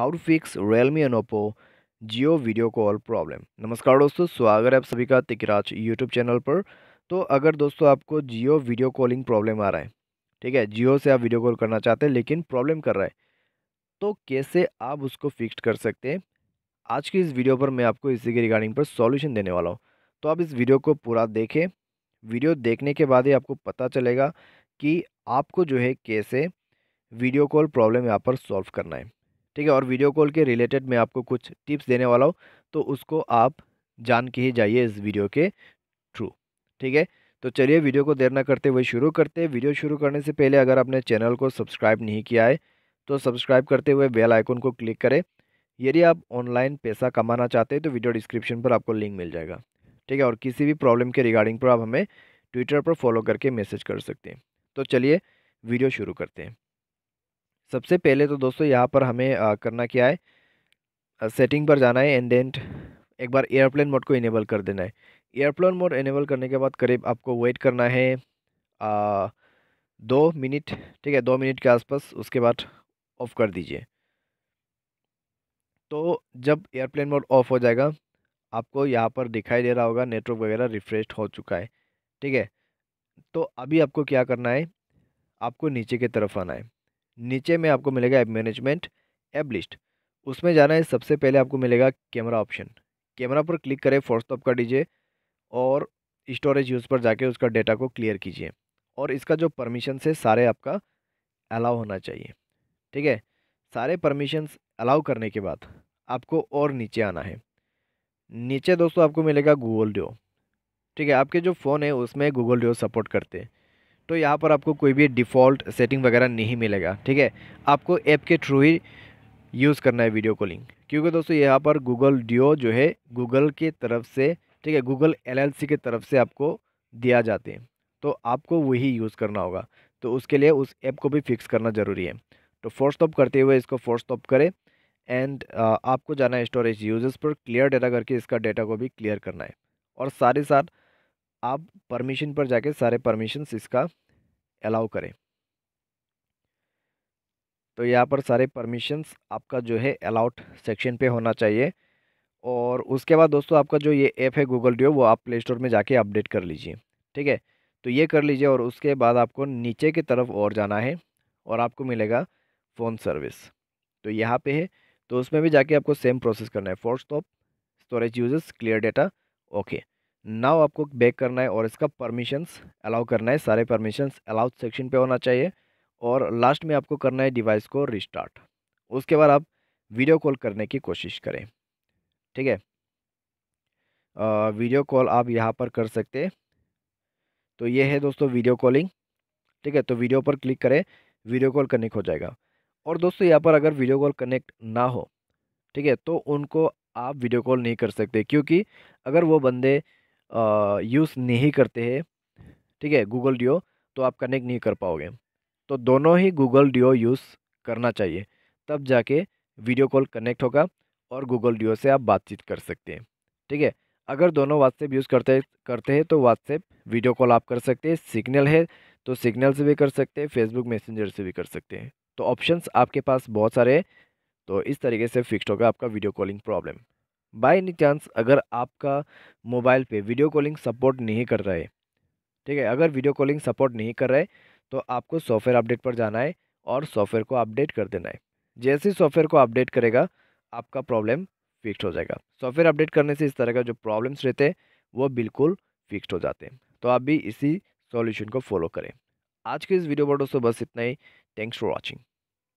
how to fix Realme and Oppo Jio video call problem नमस्कार दोस्तों स्वागत है आप सभी का तिकराज यूट्यूब चैनल पर तो अगर दोस्तों आपको जियो वीडियो कॉलिंग प्रॉब्लम आ रहा है ठीक है जियो से आप वीडियो कॉल करना चाहते हैं लेकिन प्रॉब्लम कर रहा है तो कैसे आप उसको फिक्स कर सकते हैं आज की इस वीडियो पर मैं आपको इसी के रिगार्डिंग पर सॉल्यूशन देने वाला हूँ तो आप इस वीडियो को पूरा देखें वीडियो देखने के बाद ही आपको पता चलेगा कि आपको जो है कैसे वीडियो कॉल प्रॉब्लम यहाँ पर सॉल्व करना है ठीक है और वीडियो कॉल के रिलेटेड मैं आपको कुछ टिप्स देने वाला हूँ तो उसको आप जान के ही जाइए इस वीडियो के थ्रू ठीक है तो चलिए वीडियो को देर ना करते हुए शुरू करते हैं वीडियो शुरू करने से पहले अगर आपने चैनल को सब्सक्राइब नहीं किया है तो सब्सक्राइब करते हुए बेल आइकन को क्लिक करें यदि आप ऑनलाइन पैसा कमाना चाहते हैं तो वीडियो डिस्क्रिप्शन पर आपको लिंक मिल जाएगा ठीक है और किसी भी प्रॉब्लम के रिगार्डिंग पर आप हमें ट्विटर पर फॉलो करके मैसेज कर सकते हैं तो चलिए वीडियो शुरू करते हैं सबसे पहले तो दोस्तों यहाँ पर हमें आ, करना क्या है आ, सेटिंग पर जाना है एंड देंट एक बार एयरप्लेन मोड को इनेबल कर देना है एयरप्लेन मोड इनेबल करने के बाद करीब आपको वेट करना है आ, दो मिनट ठीक है दो मिनट के आसपास उसके बाद ऑफ़ कर दीजिए तो जब एयरप्लेन मोड ऑफ़ हो जाएगा आपको यहाँ पर दिखाई दे रहा होगा नेटवर्क वगैरह रिफ्रेश हो चुका है ठीक है तो अभी आपको क्या करना है आपको नीचे की तरफ आना है नीचे में आपको मिलेगा ऐप मैनेजमेंट ऐप लिस्ट उसमें जाना है सबसे पहले आपको मिलेगा कैमरा ऑप्शन कैमरा पर क्लिक करें फॉर्सटॉप कर दीजिए और स्टोरेज यूज़ पर जाके उसका डेटा को क्लियर कीजिए और इसका जो परमिशन है सारे आपका अलाउ होना चाहिए ठीक है सारे परमिशंस अलाउ करने के बाद आपको और नीचे आना है नीचे दोस्तों आपको मिलेगा गूगल डिओ ठीक है आपके जो फ़ोन है उसमें गूगल डिओ सपोर्ट करते हैं तो यहाँ पर आपको कोई भी डिफ़ॉल्ट सेटिंग वगैरह नहीं मिलेगा ठीक है आपको ऐप के थ्रू ही यूज़ करना है वीडियो कॉलिंग क्योंकि दोस्तों यहाँ पर गूगल डिओ जो है गूगल के तरफ से ठीक है गूगल एल सी की तरफ से आपको दिया जाते हैं तो आपको वही यूज़ करना होगा तो उसके लिए उस ऐप को भी फिक्स करना ज़रूरी है तो फोर्स स्टॉप करते हुए इसको फोर्स स्टॉप करें एंड आपको जाना है स्टोरेज यूजर्स पर क्लियर डेटा करके इसका डेटा को भी क्लियर करना है और साथ ही साथ आप परमिशन पर जाके सारे परमिशंस इसका अलाउ करें तो यहाँ पर सारे परमिशंस आपका जो है अलाउड सेक्शन पे होना चाहिए और उसके बाद दोस्तों आपका जो ये ऐप है गूगल ड्यो वो आप प्ले स्टोर में जाके अपडेट कर लीजिए ठीक है तो ये कर लीजिए और उसके बाद आपको नीचे की तरफ और जाना है और आपको मिलेगा फ़ोन सर्विस तो यहाँ पे है तो उसमें भी जाके आपको सेम प्रोसेस करना है force stop storage usage clear data okay now आपको बैक करना है और इसका परमिशंस अलाउ करना है सारे परमिशंस अलाउड सेक्शन पे होना चाहिए और लास्ट में आपको करना है डिवाइस को रिस्टार्ट उसके बाद आप वीडियो कॉल करने की कोशिश करें ठीक है वीडियो कॉल आप यहाँ पर कर सकते हैं तो ये है दोस्तों वीडियो कॉलिंग ठीक है तो वीडियो पर क्लिक करें वीडियो कॉल कनेक्ट हो जाएगा और दोस्तों यहाँ पर अगर वीडियो कॉल कनेक्ट ना हो ठीक है तो उनको आप वीडियो कॉल नहीं कर सकते क्योंकि अगर वो बंदे यूज़ नहीं करते हैं ठीक है गूगल डिओ तो आप कनेक्ट नहीं कर पाओगे तो दोनों ही गूगल डिओ यूज़ करना चाहिए तब जाके वीडियो कॉल कनेक्ट होगा और गूगल डिओ से आप बातचीत कर सकते हैं ठीक है अगर दोनों व्हाट्सएप यूज़ करते करते हैं तो व्हाट्सएप वीडियो कॉल आप कर सकते हैं सिग्नल है तो सिग्नल से भी कर सकते हैं फेसबुक मैसेंजर से भी कर सकते हैं तो ऑप्शंस आपके पास बहुत सारे हैं तो इस तरीके से फिक्स होगा आपका video calling problem by any chance अगर आपका मोबाइल पे वीडियो कॉलिंग सपोर्ट नहीं कर रहा है ठीक है अगर वीडियो कॉलिंग सपोर्ट नहीं कर रहा है तो आपको सॉफ्टवेयर अपडेट पर जाना है और सॉफ्टवेयर को अपडेट कर देना है जैसे सॉफ्टवेयर को अपडेट करेगा आपका प्रॉब्लम फिक्स हो जाएगा सॉफ्टवेयर अपडेट करने से इस तरह का जो प्रॉब्लम्स रहते हैं वो बिल्कुल फिक्सड हो जाते हैं तो आप भी इसी सॉल्यूशन को फॉलो करें आज के इस वीडियो पर दोस्तों बस इतना ही थैंक्स फॉर वॉचिंग